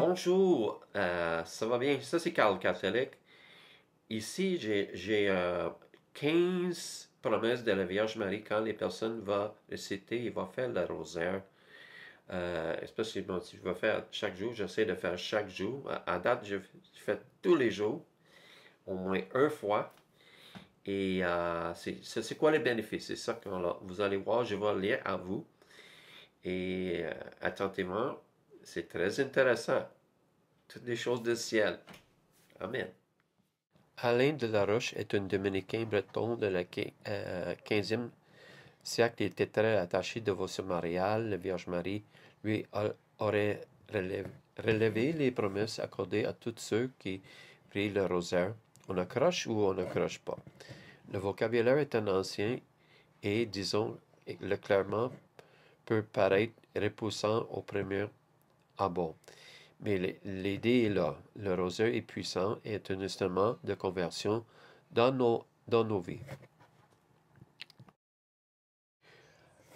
Bonjour, euh, ça va bien? Ça, c'est Carl Catholique. Ici, j'ai 15 euh, promesses de la Vierge Marie quand les personnes vont réciter et vont faire le rosaire. Euh, si je vais faire chaque jour, j'essaie de faire chaque jour. À, date, je, fais tous les jours, au moins une fois. Et euh, c'est quoi les bénéfices? C'est ça que vous allez voir, je vais lire à vous. Et attentivement, c'est très intéressant. Toutes les choses du ciel. Amen. Alain de la Roche est un dominicain breton de la 15e euh, siècle. Il était très attaché de vos mariales. La Vierge Marie lui aurait relevé les promesses accordées à tous ceux qui prient le rosaire. On accroche ou on n'accroche pas. Le vocabulaire est un ancien et, disons le clairement, peut paraître repoussant au premier ah bon. Mais l'idée est là. Le roseur est puissant et est un instrument de conversion dans nos, dans nos vies.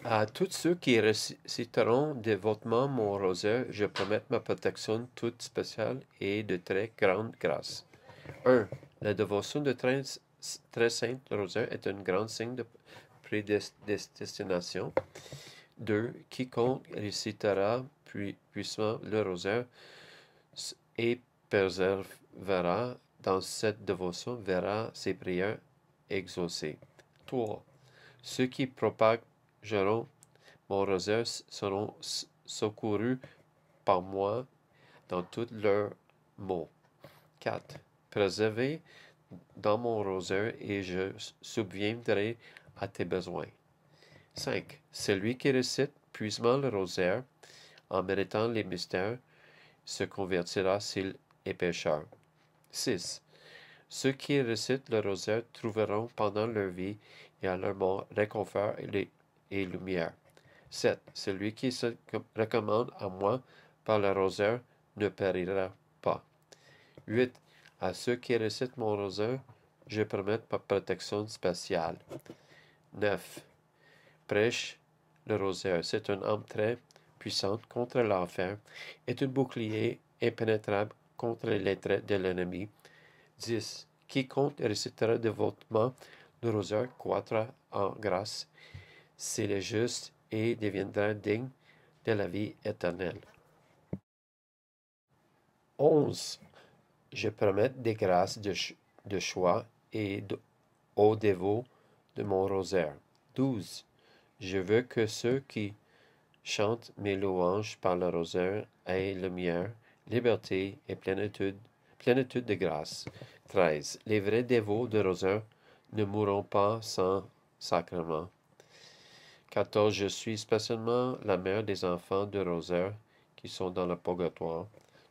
À tous ceux qui réciteront dévotement mon rosaire, je promets ma protection toute spéciale et de très grande grâce. 1. La dévotion de très, très sainte rosaire est un grand signe de prédestination. 2. Quiconque récitera puis, puissant le rosaire et verra dans cette dévotion verra ses prières exaucées. 3. Ceux qui propageront mon rosaire seront secourus par moi dans tous leurs maux. 4. Préservez dans mon rosaire et je subviendrai à tes besoins. 5. Celui qui récite puisement le rosaire en méritant les mystères, se convertira s'il est pécheur. 6. Ceux qui récitent le rosaire trouveront pendant leur vie et à leur mort réconfort et, et lumière. 7. Celui qui se recommande à moi par le rosaire ne périra pas. 8. À ceux qui récitent mon rosaire, je promets protection spéciale. 9. Prêche le rosaire. C'est un homme très puissante contre l'enfer, est un bouclier impénétrable contre les traits de l'ennemi. 10. Quiconque récitera dévotement le rosaire croîtra en grâce, s'il est juste et deviendra digne de la vie éternelle. 11. Je promets des grâces de, choix et au aux dévots de mon rosaire. 12. Je veux que ceux qui Chante mes louanges par le roseur et lumière, liberté et plénitude, plénitude de grâce. 13. Les vrais dévots de Roseur ne mourront pas sans sacrement. 14. Je suis spécialement la mère des enfants de Roseur qui sont dans le purgatoire.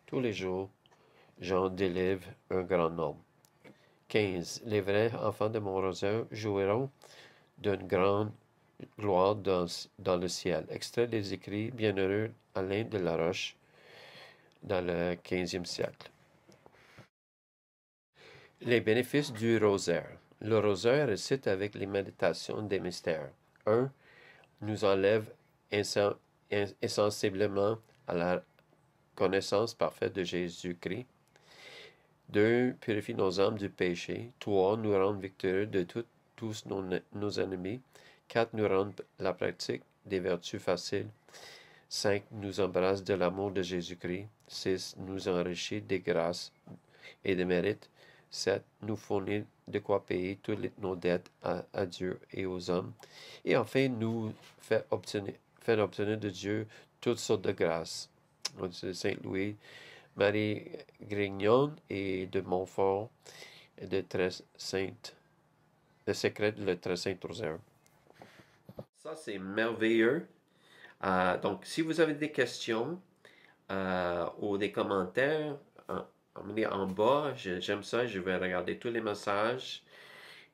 Tous les jours, j'en délivre un grand nombre. 15. Les vrais enfants de mon Roseur joueront d'une grande gloire dans, dans le ciel. Extrait des écrits bienheureux Alain de la Roche dans le 15e siècle. Les bénéfices du rosaire. Le rosaire récite avec les méditations des mystères. 1. Nous enlève insensiblement à la connaissance parfaite de Jésus-Christ. 2. Purifie nos âmes du péché. 3. Nous rend victorieux de tous nos ennemis. 4 nous rendre la pratique des vertus faciles. 5 nous embrasse de l'amour de Jésus-Christ. 6 nous enrichit des grâces et des mérites. 7 nous fournit de quoi payer toutes nos dettes à, Dieu et aux hommes. Et enfin, nous fait obtenir, de Dieu toutes sortes de grâces. Saint-Louis, Marie Grignon et de Montfort, de Très Sainte, de Secret, le Très Saint Rosaire. Ça, c'est merveilleux. Euh, donc, si vous avez des questions euh, ou des commentaires, euh, en, en bas. J'aime ça. Je vais regarder tous les messages.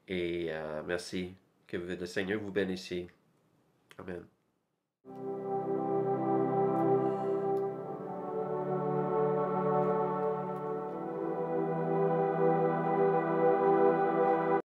Et merci. Que le Seigneur vous bénisse. Amen.